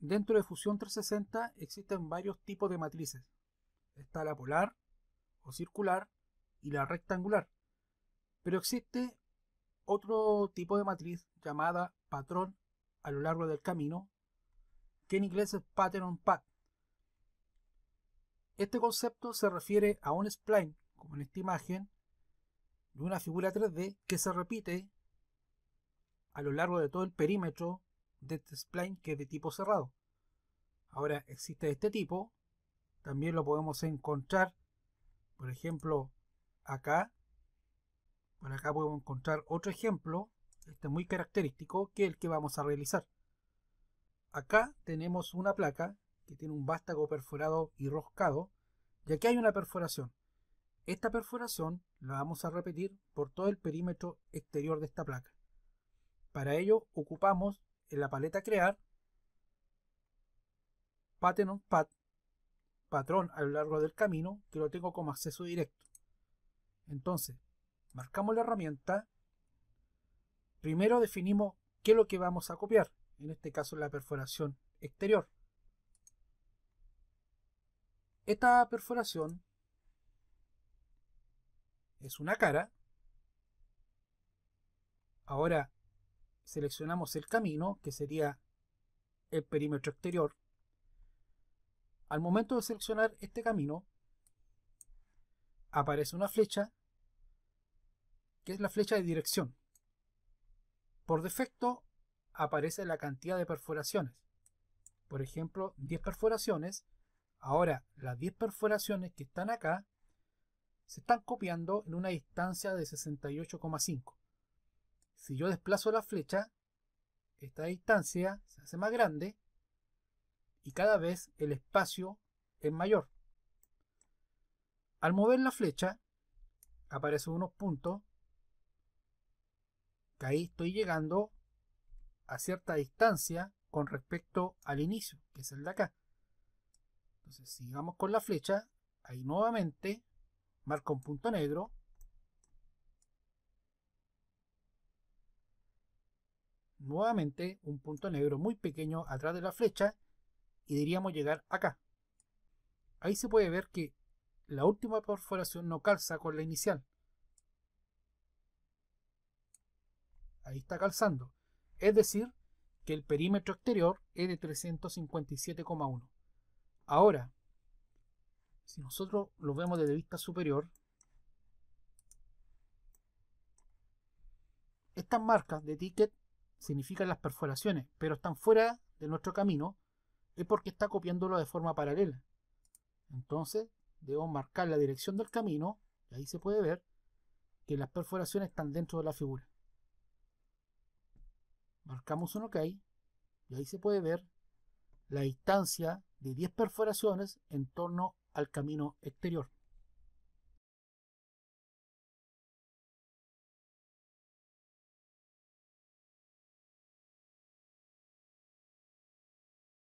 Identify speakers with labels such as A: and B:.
A: Dentro de Fusión 360 existen varios tipos de matrices. Está la polar o circular y la rectangular. Pero existe otro tipo de matriz llamada patrón a lo largo del camino, que en inglés es pattern on path. Este concepto se refiere a un spline, como en esta imagen, de una figura 3D que se repite a lo largo de todo el perímetro Death este Spline que es de tipo cerrado. Ahora existe este tipo, también lo podemos encontrar, por ejemplo, acá. Por acá podemos encontrar otro ejemplo, este muy característico, que es el que vamos a realizar. Acá tenemos una placa que tiene un vástago perforado y roscado, y aquí hay una perforación. Esta perforación la vamos a repetir por todo el perímetro exterior de esta placa. Para ello ocupamos en la paleta crear, pattern on path, patrón a lo largo del camino, que lo tengo como acceso directo. Entonces, marcamos la herramienta. Primero definimos qué es lo que vamos a copiar. En este caso, la perforación exterior. Esta perforación es una cara. Ahora, seleccionamos el camino, que sería el perímetro exterior. Al momento de seleccionar este camino, aparece una flecha, que es la flecha de dirección. Por defecto, aparece la cantidad de perforaciones. Por ejemplo, 10 perforaciones. Ahora, las 10 perforaciones que están acá, se están copiando en una distancia de 68,5 si yo desplazo la flecha, esta distancia se hace más grande y cada vez el espacio es mayor. Al mover la flecha, aparecen unos puntos que ahí estoy llegando a cierta distancia con respecto al inicio, que es el de acá. Entonces, si vamos con la flecha, ahí nuevamente marco un punto negro nuevamente un punto negro muy pequeño atrás de la flecha y diríamos llegar acá. Ahí se puede ver que la última perforación no calza con la inicial. Ahí está calzando. Es decir, que el perímetro exterior es de 357,1. Ahora, si nosotros lo vemos desde vista superior, estas marcas de ticket significan las perforaciones, pero están fuera de nuestro camino, es porque está copiándolo de forma paralela. Entonces, debo marcar la dirección del camino, y ahí se puede ver que las perforaciones están dentro de la figura. Marcamos un OK, y ahí se puede ver la distancia de 10 perforaciones en torno al camino exterior.